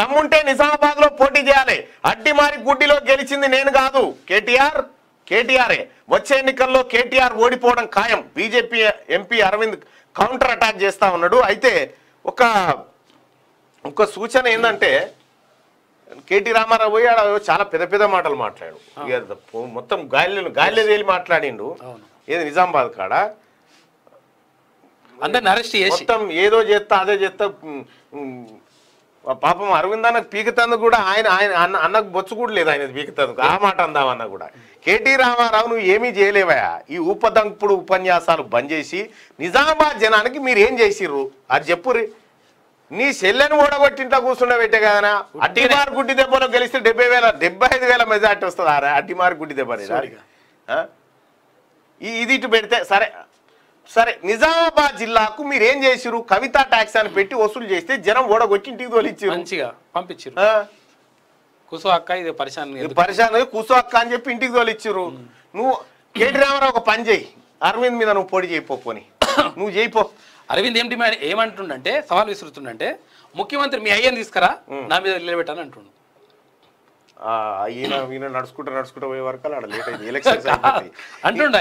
దమ్ముంటే నిజామాబాద్ లో పోటీ చేయాలి అడ్డిమారి గుడ్డిలో గెలిచింది నేను కాదు కేటీఆర్ కేటీఆర్ఏ వచ్చే ఎన్నికల్లో కేటీఆర్ ఓడిపోవడం ఖాయం BJP MP Arvind counter attack చేస్తా ఉన్నాడు అయితే ఒక ఒక సూచన ఏంటంటే కేటీ రామారావు పోయాడు చాలా పెద్ద పెద్ద మాటలు మాట్లాడు మొత్తం గాలి గాలి తేలి మాట్లాడిండు ఏది నిజామాబాద్ కాడ అందరిని నరేష్ మొత్తం ఏదో చేస్తా అదే చేస్తా పాపం అరవింద్ అన్నకు పీకుతందుకు కూడా ఆయన ఆయన అన్న అన్నకు బొచ్చు కూడా లేదు ఆయన పీకుతందుకు ఆ మాట అందామన్నా కూడా కేటీ రామారావు నువ్వు ఏమీ చేయలేవయా ఈ ఉపదంకుడు ఉపన్యాసాలు బంద్ చేసి నిజామాబాద్ జనానికి మీరు ఏం చేసిర్రు అది చెప్పుర్రి నీ సెల్లెని ఓడగొట్టి ఇంట్లో కూర్చుండబెట్టే కదనా అడ్డిమార్ గుడ్డి దెబ్బలో గెలిస్తే డెబ్బై వేల డెబ్బై ఐదు వేల మెజార్టీ వస్తుంది అడ్డిమార్ గుడ్డి దెబ్బ ఇది ఇటు పెడితే సరే సరే నిజామాబాద్ జిల్లాకు మీరు ఏం చేసిరు కవిత ట్యాక్స్ అని పెట్టి వసూలు చేస్తే జనం ఓడగొచ్చి ఇంటికి తోలిచ్చారు మంచిగా పంపించారు కుసు అక్క ఇది పరిశాన్ పరిశాన్ కుసు అక్క అని చెప్పి ఇంటికి తోలిచ్చారు నువ్వు కేటీ రామారావు ఒక పని చేయి అరవింద్ మీద నువ్వు పొడి చేయిపోని నువ్వు చేయిపో అరవింద్ ఏం ఏమంటుండంటే సవాల్ విసురుతుండంటే ముఖ్యమంత్రి మీ అయ్యని తీసుకురా నా మీద నిలబెట్టాను అంటుండు ఈయన ఈయన నడుచుకుంటూ నడుచుకుంటూ పోయే వరకు అక్కడ అంటుండ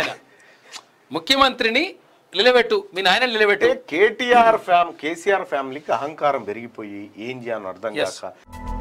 ముఖ్యమంత్రిని నిలబెట్టు మీ నాయన నిలబెట్టు కేటీఆర్ ఫ్యామ్ కేసీఆర్ ఫ్యామిలీకి అహంకారం పెరిగిపోయి ఏం చేయాలని అర్థం కాక